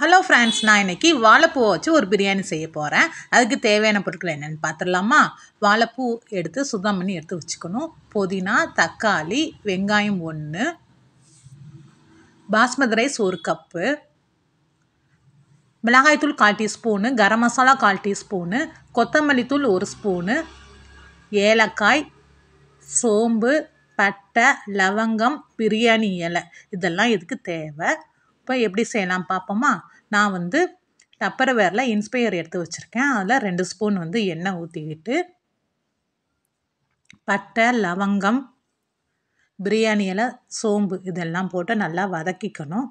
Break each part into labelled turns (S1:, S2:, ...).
S1: hello friends நான் இன்றைக்கி வாழைப்பூவை வச்சு ஒரு பிரியாணி செய்ய போகிறேன் அதுக்கு தேவையான பொருட்கள் என்னென்னு பார்த்துடலாமா வாழைப்பூ எடுத்து சுத்தம் பண்ணி எடுத்து வச்சுக்கணும் புதினா தக்காளி வெங்காயம் ஒன்று பாஸ்மதி ரைஸ் ஒரு கப்பு மிளகாய்த்தூள் கால் டீஸ்பூனு கரம் மசாலா கால் டீஸ்பூனு கொத்தமல்லி தூள் ஒரு ஸ்பூனு ஏலக்காய் சோம்பு பட்டை லவங்கம் பிரியாணி இலை இதெல்லாம் இதுக்கு தேவை இப்போ எப்படி செய்யலாம் பார்ப்போமா நான் வந்து டப்பரவேரில் இன்ஸ்பயர் எடுத்து வச்சுருக்கேன் அதில் ரெண்டு ஸ்பூன் வந்து எண்ணெய் ஊற்றிக்கிட்டு பட்டை லவங்கம் பிரியாணியில் சோம்பு இதெல்லாம் போட்டு நல்லா வதக்கிக்கணும்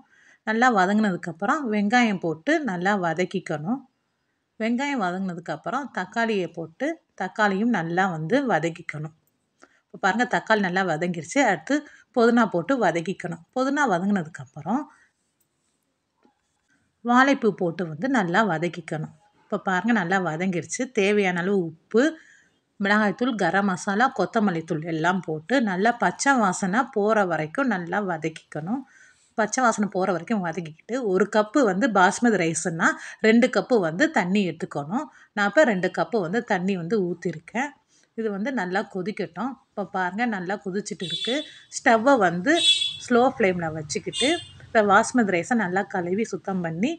S1: நல்லா வதங்கினதுக்கப்புறம் வெங்காயம் போட்டு நல்லா வதக்கிக்கணும் வெங்காயம் வதங்கினதுக்கப்புறம் தக்காளியை போட்டு தக்காளியும் நல்லா வந்து வதக்கிக்கணும் இப்போ பாருங்கள் தக்காளி நல்லா வதங்கிருச்சு அடுத்து புதினா போட்டு வதக்கிக்கணும் புதினா வதங்கினதுக்கப்புறம் வாழைப்பூ போட்டு வந்து நல்லா வதக்கிக்கணும் இப்போ பாருங்கள் நல்லா வதங்கிருச்சு தேவையான அளவு உப்பு மிளகாய்த்தூள் கரம் மசாலா கொத்தமல்லி தூள் எல்லாம் போட்டு நல்லா பச்சை வாசனை போகிற வரைக்கும் நல்லா வதக்கிக்கணும் பச்சை வாசனை போகிற வரைக்கும் வதக்கிக்கிட்டு ஒரு கப்பு வந்து பாஸ்மதி ரைஸ்னால் ரெண்டு கப்பு வந்து தண்ணி எடுத்துக்கணும் நான் இப்போ ரெண்டு கப்பு வந்து தண்ணி வந்து ஊற்றிருக்கேன் இது வந்து நல்லா கொதிக்கட்டும் இப்போ பாருங்கள் நல்லா கொதிச்சிட்டு இருக்குது ஸ்டவ்வை வந்து ஸ்லோ ஃப்ளேமில் வச்சுக்கிட்டு இப்போ பாஸ்மதி ரைஸை நல்லா கழுவி சுத்தம் பண்ணி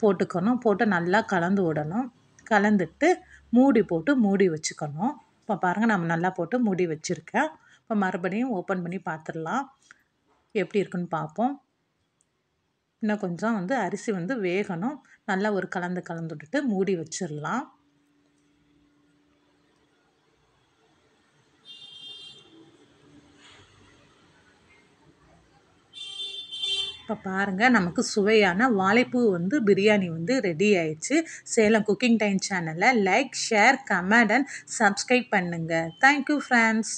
S1: போட்டுக்கணும் போட்டு நல்லா கலந்து விடணும் கலந்துட்டு மூடி போட்டு மூடி வச்சுக்கணும் இப்போ பாருங்கள் நம்ம நல்லா போட்டு மூடி வச்சுருக்கேன் இப்போ மறுபடியும் ஓப்பன் பண்ணி பார்த்துடலாம் எப்படி இருக்குன்னு பார்ப்போம் இன்னும் கொஞ்சம் வந்து அரிசி வந்து வேகணும் நல்லா ஒரு கலந்து கலந்து விட்டுட்டு மூடி வச்சிடலாம் இப்போ பாருங்கள் நமக்கு சுவையான வாழைப்பூ வந்து பிரியாணி வந்து ரெடி ஆயிடுச்சு சேலம் குக்கிங் டைம் சேனலில் like share comment and subscribe பண்ணுங்கள் தேங்க்யூ ஃப்ரெண்ட்ஸ்